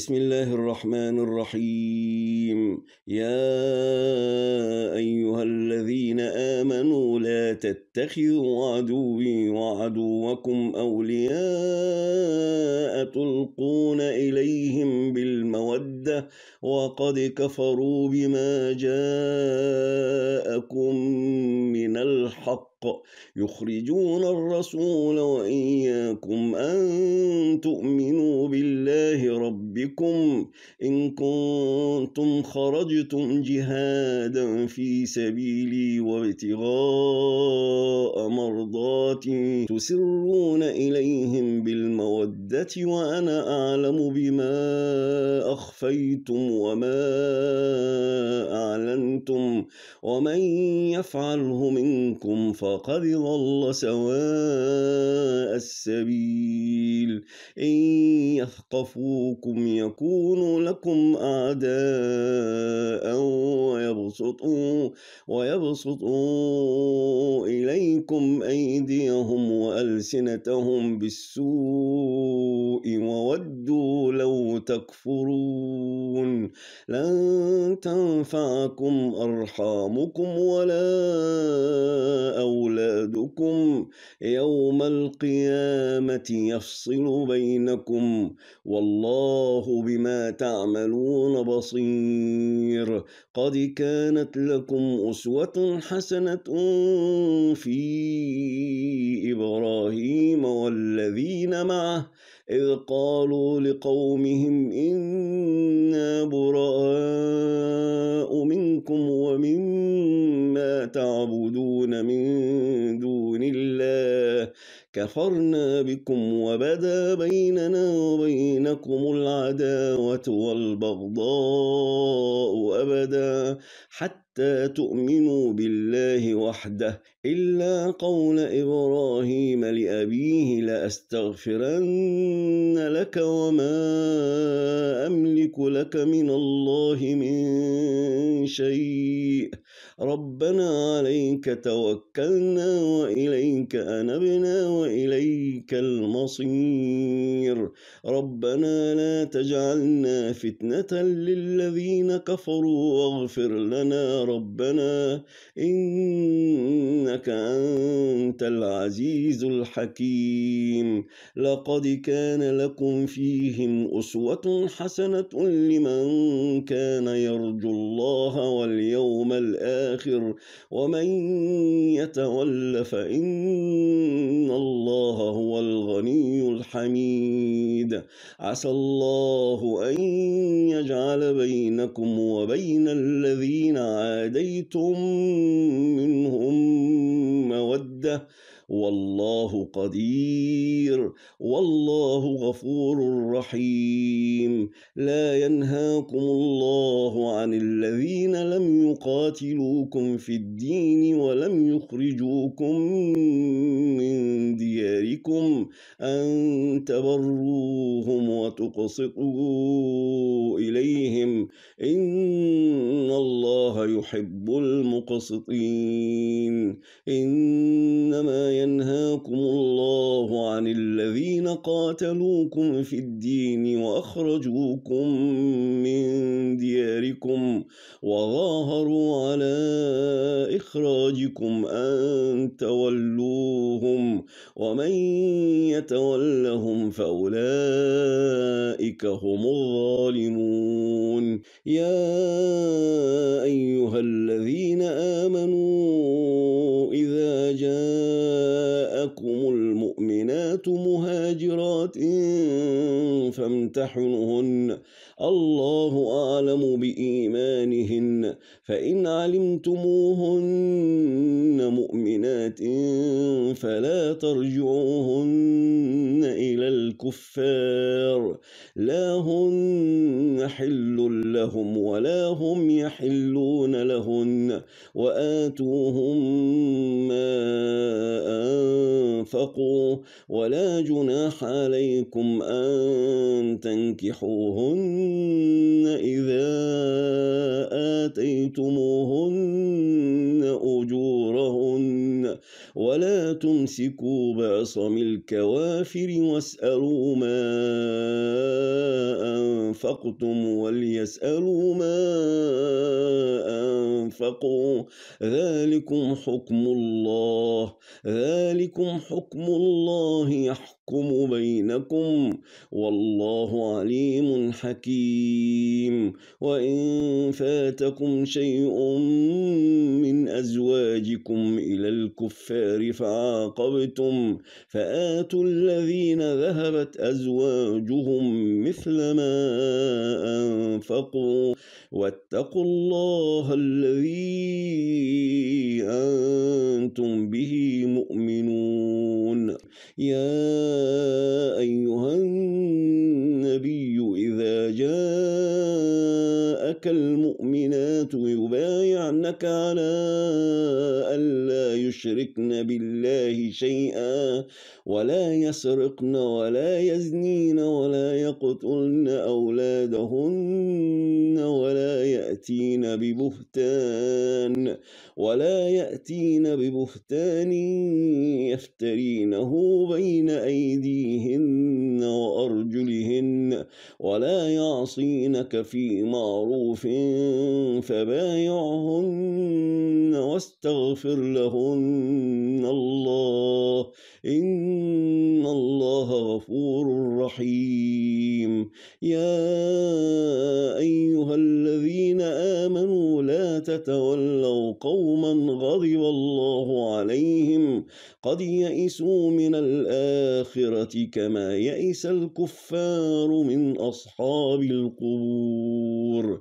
بسم الله الرحمن الرحيم يا أيها الذين آمنوا لا تتخذوا عدوي وعدوكم أولياء تلقون إليهم بالمودة وقد كفروا بما جاءكم من الحق يخرجون الرسول وإياكم أن تؤمنوا بالله الله ربكم إن كنتم خرجتم جهادا في سبيلي وابتغاء مرضاتي تسرون إليهم بالمودة وأنا أعلم بما أخفيتم وما أعلنتم ومن يفعله منكم فقد ضل سواء السبيل إن يفقه خافوكم يكونوا لكم أعداء ويبسطوا ويبسطوا إليكم أيديهم وألسنتهم بالسوء وودوا لو تكفرون لن تنفعكم أرحامكم ولا أولادكم يوم القيامة يفصل بينكم والله بما تعملون بصير قد كانت لكم أسوة حسنة في إبراهيم والذين معه إذ قالوا لقومهم إنا براء منكم ومما تعبدون من دون الله كفرنا بكم وبدا بيننا وبينكم العداوة والبغضاء أبدا حتى تؤمنوا بالله وحده إلا قول إبراهيم لأبيه لأستغفرن لك وما أملك لك من الله من شيء ربنا عليك توكلنا وإليك أنبنا وإليك المصير ربنا لا تجعلنا فتنة للذين كفروا واغفر لنا ربنا إنك أنت العزيز الحكيم لقد كان لكم فيهم أسوة حسنة لمن كان يرجو الله واليوم الآخر ومن يتول فإن الله هو الغني الحميد عسى الله أن يجعل بينكم وبين الذين عادوا عاديتم منهم مودة والله قدير والله غفور رحيم لا ينهاكم الله عن الذين لم يقاتلوكم في الدين ولم يخرجوكم من دياركم أن تبروهم وتقسطوا إليهم إن الله يحب المقسطين إنما ينهاكم الله عن الذين قاتلوكم في الدين وأخرجوكم من دياركم وظاهروا على إخراجكم أن تولوهم ومن يتولهم فأولئك هم الظالمون يا أيها الذين آمنوا فامتحنهن الله أعلم بإيمانهن فإن علمتموهن مؤمنات فلا ترجعوهن إلى الكفار لا هن حل لهم ولا هم يحلون لهن وآتوهم ما أنفقوا ولا جناح عليكم أن تنكحوهن إذا آتيتموهن ولا تمسكوا بعصم الكوافر واسألوا ما أنفقتم وليسألوا ما أنفقوا ذلكم حكم الله ذلكم حكم الله يحكم بينكم والله عليم حكيم وإن فاتكم شيء من أزواجكم إلى الكفار النار فعاقبتم فآتوا الذين ذهبت أزواجهم مثل ما أنفقوا واتقوا الله الذي أنتم به مؤمنون يا يبايعنك على ألا يشركن بالله شيئا ولا يسرقن ولا يزنين ولا يقتلن أولادهن يأتين ببهتان ولا يأتين ببهتان يفترينه بين أيديهن وأرجلهن ولا يعصينك في معروف فبايعهن واستغفر لهن الله إن الله غفور رحيم يا أيها الذين آمنوا لا تتولوا قوما غضب الله عليهم قد يئسوا من الآخرة كما يئس الكفار من أصحاب القبور